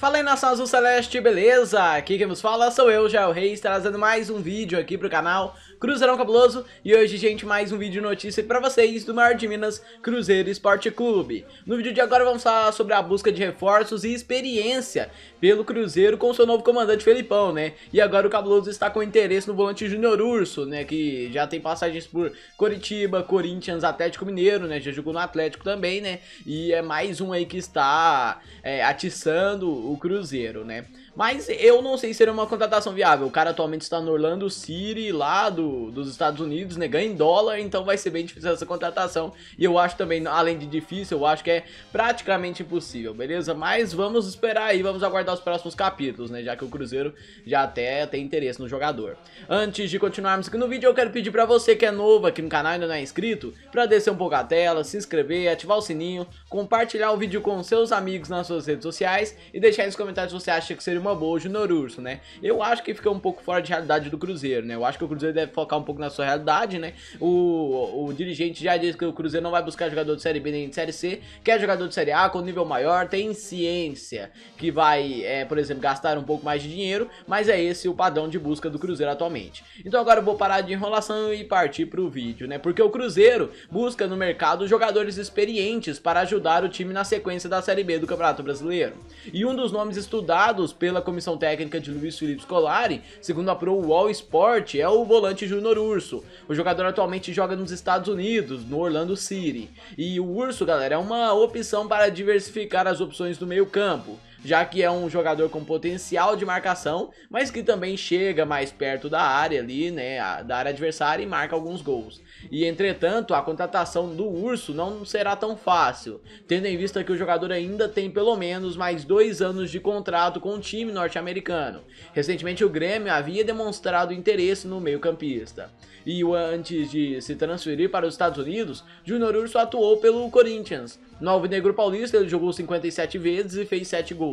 Fala aí nação azul celeste, beleza? Aqui quem nos fala sou eu, Jael Reis, trazendo mais um vídeo aqui pro canal Cruzeirão Cabuloso E hoje, gente, mais um vídeo notícia pra vocês do maior de Minas, Cruzeiro Esporte Clube No vídeo de agora vamos falar sobre a busca de reforços e experiência pelo Cruzeiro com seu novo comandante Felipão, né? E agora o Cabuloso está com interesse no volante Júnior Urso, né? Que já tem passagens por Coritiba, Corinthians, Atlético Mineiro, né? Já jogou no Atlético também, né? E é mais um aí que está é, atiçando o Cruzeiro, né? Mas eu não sei se seria uma contratação viável. O cara atualmente está no Orlando City, lá do, dos Estados Unidos, né? Ganha em dólar, então vai ser bem difícil essa contratação. E eu acho também, além de difícil, eu acho que é praticamente impossível, beleza? Mas vamos esperar aí, vamos aguardar os próximos capítulos, né? Já que o Cruzeiro já até tem interesse no jogador. Antes de continuarmos aqui no vídeo, eu quero pedir para você que é novo aqui no canal e ainda não é inscrito, para descer um pouco a tela, se inscrever, ativar o sininho, compartilhar o vídeo com seus amigos nas suas redes sociais e deixar deixa aí nos comentários se você acha que seria uma boa o Junior Urso, né? Eu acho que fica um pouco fora de realidade do Cruzeiro, né? Eu acho que o Cruzeiro deve focar um pouco na sua realidade, né? O, o dirigente já disse que o Cruzeiro não vai buscar jogador de Série B nem de Série C, quer jogador de Série A com nível maior, tem ciência que vai, é, por exemplo, gastar um pouco mais de dinheiro, mas é esse o padrão de busca do Cruzeiro atualmente. Então agora eu vou parar de enrolação e partir pro vídeo, né? Porque o Cruzeiro busca no mercado jogadores experientes para ajudar o time na sequência da Série B do Campeonato Brasileiro. E um dos dos nomes estudados pela comissão técnica de Luiz Felipe Scolari, segundo a Pro Wall Sport, é o volante Júnior Urso. O jogador atualmente joga nos Estados Unidos, no Orlando City. E o Urso, galera, é uma opção para diversificar as opções do meio campo já que é um jogador com potencial de marcação, mas que também chega mais perto da área ali, né, da área adversária e marca alguns gols. E entretanto, a contratação do Urso não será tão fácil, tendo em vista que o jogador ainda tem pelo menos mais dois anos de contrato com o time norte-americano. Recentemente o Grêmio havia demonstrado interesse no meio-campista. E antes de se transferir para os Estados Unidos, Júnior Urso atuou pelo Corinthians. No Alvinegro Paulista ele jogou 57 vezes e fez 7 gols.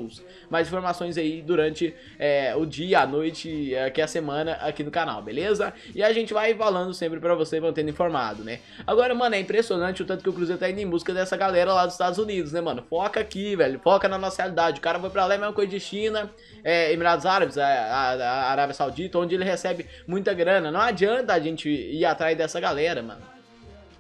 Mais informações aí durante é, o dia, a noite, é, aqui a semana aqui no canal, beleza? E a gente vai falando sempre pra você, mantendo informado, né? Agora, mano, é impressionante o tanto que o Cruzeiro tá indo em busca dessa galera lá dos Estados Unidos, né, mano? Foca aqui, velho, foca na nossa realidade. O cara foi pra lá, é a mesma coisa de China, é, Emirados Árabes, a, a, a Arábia Saudita, onde ele recebe muita grana. Não adianta a gente ir atrás dessa galera, mano.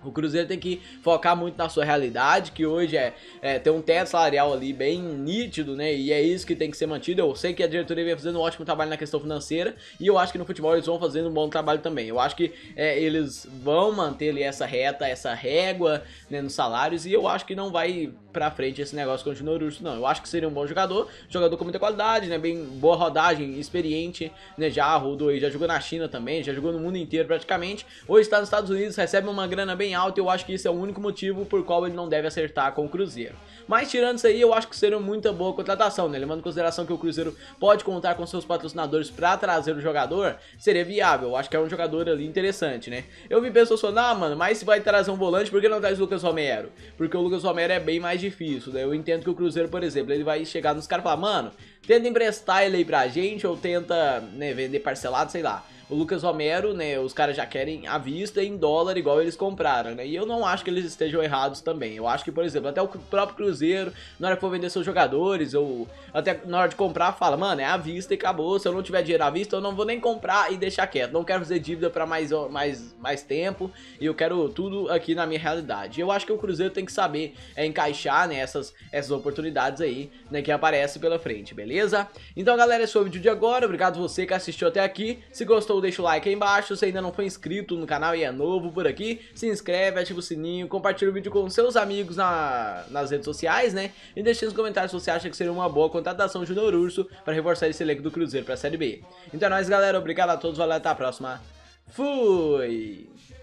O Cruzeiro tem que focar muito na sua realidade, que hoje é, é ter um teto salarial ali bem nítido, né? E é isso que tem que ser mantido. Eu sei que a diretoria vem fazendo um ótimo trabalho na questão financeira e eu acho que no futebol eles vão fazendo um bom trabalho também. Eu acho que é, eles vão manter ali essa reta, essa régua né, nos salários e eu acho que não vai pra frente esse negócio o urso, não. Eu acho que seria um bom jogador, jogador com muita qualidade, né? Bem boa rodagem, experiente, né? Já rodou aí, já jogou na China também, já jogou no mundo inteiro praticamente. Hoje está nos Estados Unidos, recebe uma grana bem alta, eu acho que isso é o único motivo por qual ele não deve acertar com o Cruzeiro. Mas tirando isso aí, eu acho que seria muita boa contratação, né? Levando em consideração que o Cruzeiro pode contar com seus patrocinadores para trazer o jogador, seria viável. Eu acho que é um jogador ali interessante, né? Eu vi pessoas falando, ah, mano, mas se vai trazer um volante, por que não traz o Lucas Romero? Porque o Lucas Romero é bem mais difícil, né? Eu entendo que o Cruzeiro, por exemplo, ele vai chegar nos caras e falar, mano, tenta emprestar ele aí pra gente ou tenta, né, vender parcelado, sei lá o Lucas Romero, né, os caras já querem à vista em dólar igual eles compraram, né? E eu não acho que eles estejam errados também. Eu acho que, por exemplo, até o próprio Cruzeiro, na hora que for vender seus jogadores, ou até na hora de comprar, fala, mano, é à vista e acabou. Se eu não tiver dinheiro à vista, eu não vou nem comprar e deixar quieto. Não quero fazer dívida para mais, mais, mais tempo e eu quero tudo aqui na minha realidade. Eu acho que o Cruzeiro tem que saber é, encaixar né, essas, oportunidades aí né, que aparecem pela frente, beleza? Então, galera, esse foi o vídeo de agora. Obrigado você que assistiu até aqui. Se gostou, gostou, deixa o like aí embaixo. Se ainda não foi inscrito no canal e é novo por aqui, se inscreve, ativa o sininho, compartilha o vídeo com seus amigos na, nas redes sociais, né? E deixa nos comentários se você acha que seria uma boa contratação de Junior Urso para reforçar esse elenco do Cruzeiro para a Série B. Então é nóis, galera. Obrigado a todos. Valeu, até a próxima. Fui!